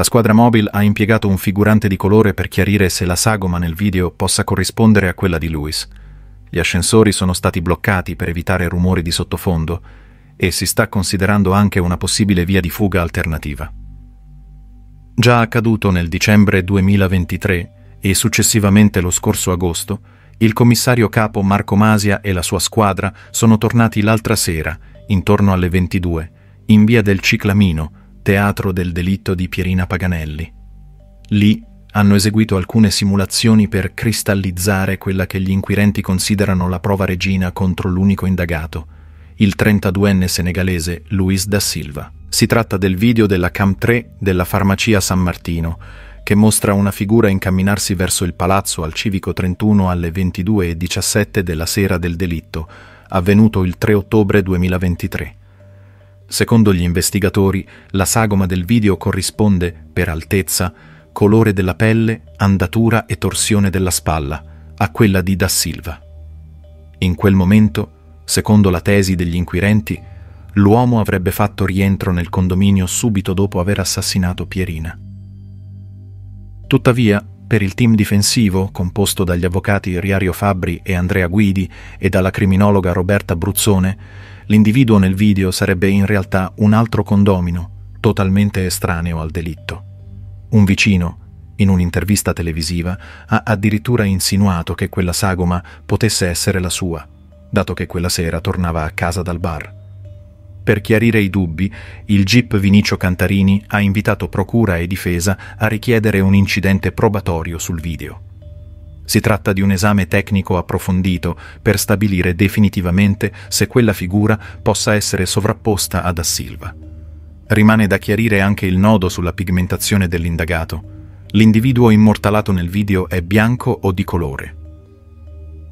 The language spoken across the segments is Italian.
La squadra mobile ha impiegato un figurante di colore per chiarire se la sagoma nel video possa corrispondere a quella di Lewis. Gli ascensori sono stati bloccati per evitare rumori di sottofondo e si sta considerando anche una possibile via di fuga alternativa. Già accaduto nel dicembre 2023 e successivamente lo scorso agosto, il commissario capo Marco Masia e la sua squadra sono tornati l'altra sera, intorno alle 22, in via del Ciclamino, Teatro del delitto di Pierina Paganelli. Lì hanno eseguito alcune simulazioni per cristallizzare quella che gli inquirenti considerano la prova regina contro l'unico indagato, il 32enne senegalese Luis da Silva. Si tratta del video della Cam 3 della farmacia San Martino, che mostra una figura incamminarsi verso il palazzo al Civico 31 alle 22.17 della sera del delitto, avvenuto il 3 ottobre 2023. Secondo gli investigatori, la sagoma del video corrisponde, per altezza, colore della pelle, andatura e torsione della spalla, a quella di Da Silva. In quel momento, secondo la tesi degli inquirenti, l'uomo avrebbe fatto rientro nel condominio subito dopo aver assassinato Pierina. Tuttavia, per il team difensivo, composto dagli avvocati Riario Fabbri e Andrea Guidi e dalla criminologa Roberta Bruzzone, l'individuo nel video sarebbe in realtà un altro condomino, totalmente estraneo al delitto. Un vicino, in un'intervista televisiva, ha addirittura insinuato che quella sagoma potesse essere la sua, dato che quella sera tornava a casa dal bar. Per chiarire i dubbi, il GIP Vinicio Cantarini ha invitato procura e difesa a richiedere un incidente probatorio sul video. Si tratta di un esame tecnico approfondito per stabilire definitivamente se quella figura possa essere sovrapposta ad Assilva. Rimane da chiarire anche il nodo sulla pigmentazione dell'indagato. L'individuo immortalato nel video è bianco o di colore.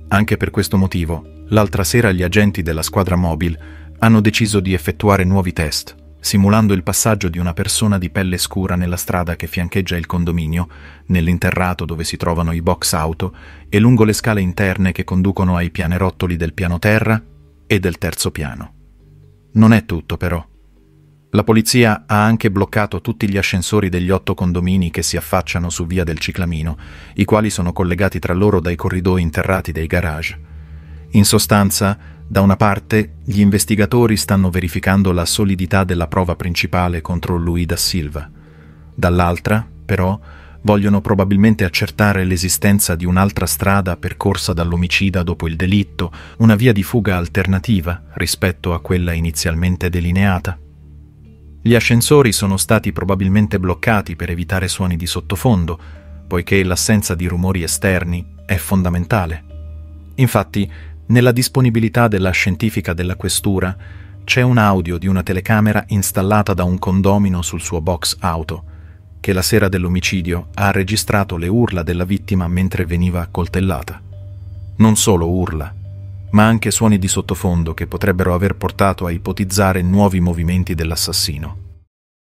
Anche per questo motivo, l'altra sera gli agenti della squadra mobile hanno deciso di effettuare nuovi test simulando il passaggio di una persona di pelle scura nella strada che fiancheggia il condominio, nell'interrato dove si trovano i box auto e lungo le scale interne che conducono ai pianerottoli del piano terra e del terzo piano. Non è tutto però. La polizia ha anche bloccato tutti gli ascensori degli otto condomini che si affacciano su via del Ciclamino, i quali sono collegati tra loro dai corridoi interrati dei garage. In sostanza, da una parte, gli investigatori stanno verificando la solidità della prova principale contro lui da Silva. Dall'altra, però, vogliono probabilmente accertare l'esistenza di un'altra strada percorsa dall'omicida dopo il delitto, una via di fuga alternativa rispetto a quella inizialmente delineata. Gli ascensori sono stati probabilmente bloccati per evitare suoni di sottofondo, poiché l'assenza di rumori esterni è fondamentale. Infatti, nella disponibilità della scientifica della questura c'è un audio di una telecamera installata da un condomino sul suo box auto, che la sera dell'omicidio ha registrato le urla della vittima mentre veniva accoltellata. Non solo urla, ma anche suoni di sottofondo che potrebbero aver portato a ipotizzare nuovi movimenti dell'assassino.